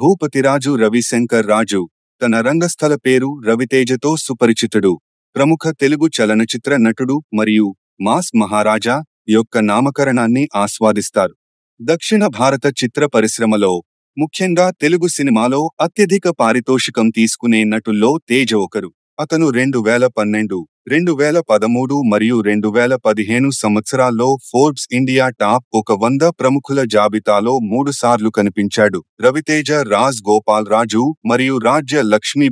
భూపతిరాజు రవిశంకర్ రాజు తన రంగస్థల పేరు రవితేజతో సుపరిచితుడు ప్రముఖ తెలుగు చలనచిత్ర నటుడు మరియు మాస్ మహారాజా యొక్క నామకరణాన్ని ఆస్వాదిస్తారు దక్షిణ భారత చిత్ర పరిశ్రమలో ముఖ్యంగా తెలుగు సినిమాలో అత్యధిక పారితోషికం తీసుకునే నటుల్లో తేజ ఒకరు అతను రెండు వేల పన్నెండు రెండు వేల పదమూడు మరియు రెండు వేల పదిహేను సంవత్సరాల్లో ఫోర్బ్స్ ఇండియా టాప్ ఒక వంద ప్రముఖుల జాబితాలో మూడుసార్లు కనిపించాడు రవితేజ రాజ్ గోపాల్ రాజు మరియు రాజ్య లక్ష్మి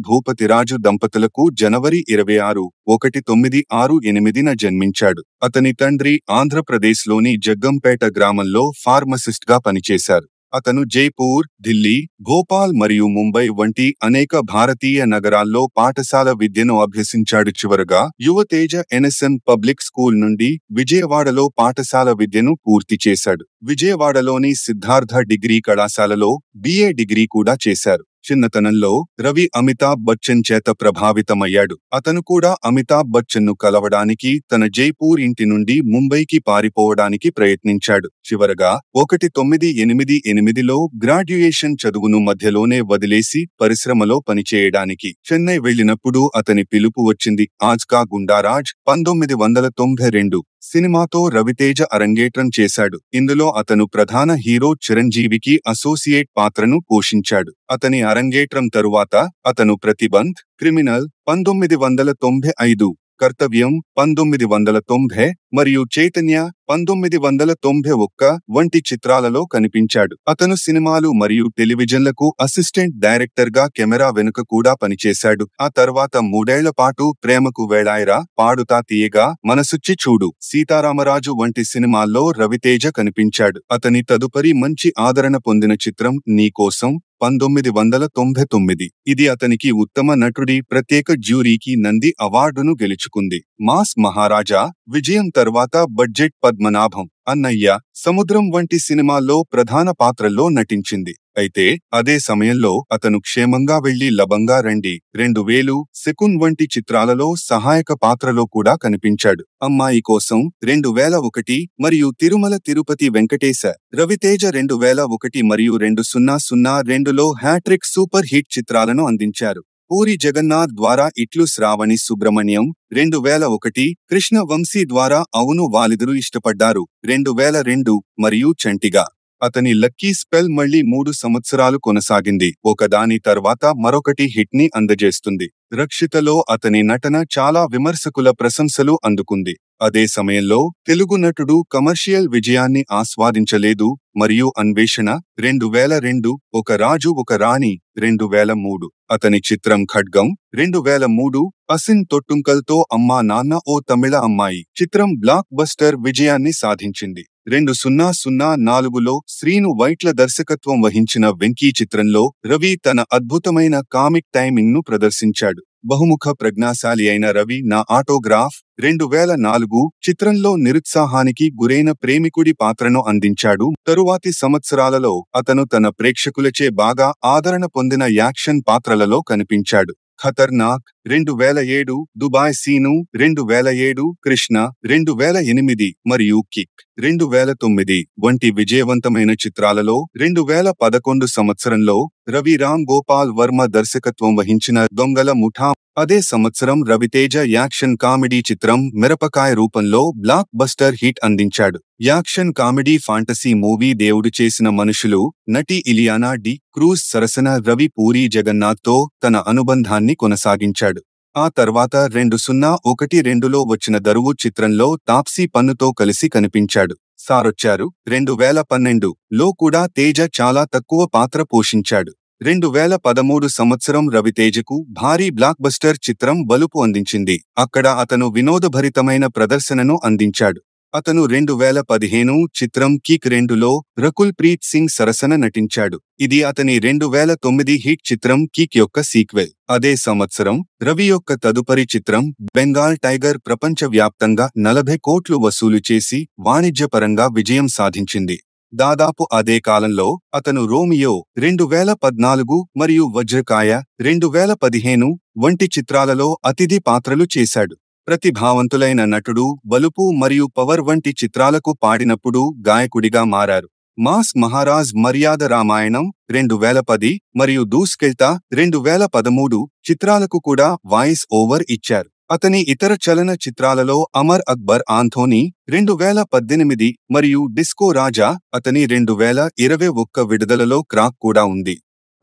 రాజు దంపతులకు జనవరి ఇరవై ఆరు ఒకటి తొమ్మిది ఆరు ఎనిమిదిన జన్మించాడు అతని తండ్రి ఆంధ్రప్రదేశ్లోని జగ్గంపేట గ్రామంలో ఫార్మసిస్ట్గా పనిచేశారు అతను జైపూర్ ఢిల్లీ భోపాల్ మరియు ముంబై వంటి అనేక భారతీయ నగరాల్లో పాఠశాల విద్యను అభ్యసించాడు చివరగా యువతేజ ఎన్ఎస్ఎన్ పబ్లిక్ స్కూల్ నుండి విజయవాడలో పాఠశాల విద్యను పూర్తి చేశాడు విజయవాడలోని సిద్ధార్థ డిగ్రీ కళాశాలలో బిఏ డిగ్రీ కూడా చేశారు చిన్నతనంలో రవి అమితాబ్ బచ్చన్ చేత ప్రభావితమయ్యాడు అతను కూడా అమితాబ్ బచ్చన్ను కలవడానికి తన జైపూర్ ఇంటి నుండి ముంబైకి పారిపోవడానికి ప్రయత్నించాడు చివరగా ఒకటి తొమ్మిది ఎనిమిది ఎనిమిదిలో గ్రాడ్యుయేషన్ చదువును మధ్యలోనే వదిలేసి పరిశ్రమలో పనిచేయడానికి చెన్నై వెళ్లినప్పుడు అతని పిలుపు వచ్చింది ఆజ్కా గుండారాజ్ పంతొమ్మిది వందల తొంభై రెండు సినిమాతో రవితేజ అరంగేట్రం చేశాడు ఇందులో అతను ప్రధాన హీరో చిరంజీవికి అసోసియేట్ పాత్రను పోషించాడు అతని అర అరంగేట్రం తరువాత అతను ప్రతిబంధ్ క్రిమినల్ పంతొమ్మిది వందల తొంభై ఐదు కర్తవ్యం పంతొమ్మిది వందల తొంభై మరియు చైతన్య పంతొమ్మిది వందల తొంభై ఒక్క వంటి చిత్రాలలో కనిపించాడు అతను సినిమాలు మరియు టెలివిజన్లకు అసిస్టెంట్ డైరెక్టర్ గా కెమెరా వెనుక కూడా పనిచేశాడు ఆ తర్వాత మూడేళ్ల పాటు ప్రేమకు వేళాయిరా పాడుతా తీయగా మనసుచ్చి చూడు సీతారామరాజు వంటి సినిమాల్లో రవితేజ కనిపించాడు అతని తదుపరి మంచి ఆదరణ పొందిన చిత్రం నీకోసం పంతొమ్మిది వందల తొంభై తొమ్మిది ఇది అతనికి ఉత్తమ నటుడి ప్రత్యేక జ్యూరీకి నంది అవార్డును గెలుచుకుంది మాస్ మహారాజా విజయం తర్వాత బడ్జెట్ పద్మనాభం అన్నయ్య సముద్రం వంటి సినిమాల్లో ప్రధాన పాత్రల్లో నటించింది అయితే అదే సమయంలో అతను క్షేమంగా వెళ్లి లబంగా రండి రెండు వేలు సెకున్ వంటి చిత్రాలలో సహాయక పాత్రలో కూడా కనిపించాడు అమ్మాయి కోసం రెండు వేల ఒకటి మరియు తిరుమల తిరుపతి వెంకటేశ రవితేజ రెండు వేల ఒకటి మరియు రెండు సున్నా సున్నా రెండులో హ్యాట్రిక్ సూపర్ హిట్ చిత్రాలను అందించారు పూరి జగన్నాథ్ ద్వారా ఇట్లు శ్రావణి సుబ్రహ్మణ్యం రెండు వేల ఒకటి కృష్ణ వంశీ ద్వారా అవును వాలిదురు ఇష్టపడ్డారు రెండు వేల రెండు మరియు చంటిగా అతని లక్కీ స్పెల్ మళ్లీ మూడు సంవత్సరాలు కొనసాగింది ఒకదాని తర్వాత మరొకటి హిట్ ని అందజేస్తుంది రక్షితలో అతని నటన చాలా విమర్శకుల ప్రశంసలు అందుకుంది అదే సమయంలో తెలుగు నటుడు కమర్షియల్ విజయాన్ని ఆస్వాదించలేదు మరియు అన్వేషణ రెండు వేల రెండు ఒక రాజు ఒక రాణి రెండు వేల మూడు అతని చిత్రం ఖడ్గం రెండు వేల మూడు అసిన్ తొట్టుంకల్తో అమ్మా నాన్న ఓ తమిళ అమ్మాయి చిత్రం బ్లాక్ బస్టర్ విజయాన్ని సాధించింది రెండు సున్నా సున్నా నాలుగులో శ్రీను వైట్ల దర్శకత్వం వహించిన వెంకీ చిత్రంలో రవి తన అద్భుతమైన కామిక్ టైమింగ్ ను ప్రదర్శించాడు బహుముఖ ప్రజ్ఞాశాలి అయిన రవి నా ఆటోగ్రాఫ్ రెండు వేల నాలుగు చిత్రంలో నిరుత్సాహానికి గురైన ప్రేమికుడి పాత్రను అందించాడు తరువాతి సంవత్సరాలలో అతను తన ప్రేక్షకులచే బాగా ఆదరణ పొందిన యాక్షన్ పాత్రలలో కనిపించాడు ఖతర్నాక్ రెండు వేల ఏడు దుబాయ్ సీను రెండు వేల ఏడు కృష్ణ రెండు వేల ఎనిమిది మరియు కిక్ రెండు వేల తొమ్మిది వంటి విజయవంతమైన చిత్రాలలో రెండు వేల పదకొండు సంవత్సరంలో రవి రామ్ గోపాల్ వర్మ దర్శకత్వం వహించిన దొంగల ముఠా అదే సంవత్సరం రవితేజ యాక్షన్ కామెడీ చిత్రం మిరపకాయ రూపంలో బ్లాక్ బస్టర్ హిట్ అందించాడు action comedy fantasy movie Devudu Chesina మనుషులు నటి ఇలియానా డి క్రూజ్ సరసన రవి పూరి జగన్నాథ్తో తన అనుబంధాన్ని కొనసాగించాడు ఆ తర్వాత రెండు సున్నా ఒకటి రెండులో వచ్చిన దరువు చిత్రంలో తాప్సీ పన్నుతో కలిసి కనిపించాడు సారొచ్చారు రెండు వేల పన్నెండు లో కూడా తేజ చాలా తక్కువ పాత్ర పోషించాడు రెండు వేల పదమూడు సంవత్సరం రవితేజకు భారీ బ్లాక్బస్టర్ చిత్రం బలుపు అందించింది అక్కడ అతను వినోదభరితమైన ప్రదర్శనను అందించాడు అతను రెండు వేల పదిహేను చిత్రం కీక్ రెండులో రకుల్ ప్రీత్ సింగ్ సరసన నటించాడు ఇది అతని రెండు వేల తొమ్మిది హిట్ చిత్రం కీక్ యొక్క సీక్వెల్ అదే సంవత్సరం రవి యొక్క తదుపరి చిత్రం బెంగాల్ టైగర్ ప్రపంచవ్యాప్తంగా నలభై కోట్లు వసూలు చేసి వాణిజ్యపరంగా విజయం సాధించింది దాదాపు అదే కాలంలో అతను రోమియో రెండు వేల పద్నాలుగు మరియు వజ్రకాయ రెండు వేల పదిహేను వంటి చిత్రాలలో అతిథి పాత్రలు చేశాడు ప్రతిభావంతులైన నటుడు బలుపు మరియు పవర్ వంటి చిత్రాలకు పాడినప్పుడు గాయకుడిగా మారారు మాస్ మహారాజ్ మర్యాద రామాయణం రెండు వేల పది మరియు దూస్కెల్తా రెండు వేల పదమూడు చిత్రాలకు కూడా వాయిస్ ఓవర్ ఇచ్చారు అతని ఇతర చలన చిత్రాలలో అమర్ అక్బర్ ఆంథోనీ రెండు వేల పద్దెనిమిది మరియు డిస్కో రాజా అతని రెండు వేల ఇరవై ఒక్క విడుదలలో క్రాక్ కూడా ఉంది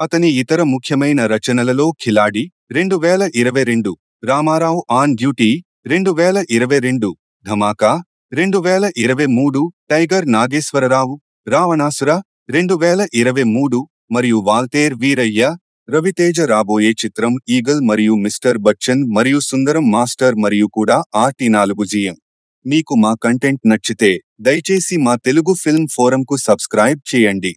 అతని ఇతర ముఖ్యమైన రచనలలో ఖిలాడి రెండు వేల ఇరవై రెండు రామారావు ఆన్ డ్యూటీ రెండు వేల ఇరవై రెండు ధమాకా రెండు వేల ఇరవై మూడు టైగర్ నాగేశ్వరరావు రావణాసుర రెండు వేల ఇరవై మూడు మరియు వాల్తేర్ వీరయ్య రవితేజ రాబోయే చిత్రం ఈగల్ మరియు మిస్టర్ బచ్చన్ మరియు సుందరం మాస్టర్ మరియు కూడా ఆర్టీ నాలుగు జీఎం మీకు మా కంటెంట్ నచ్చితే దయచేసి మా తెలుగు ఫిల్మ్ ఫోరంకు సబ్స్క్రైబ్ చేయండి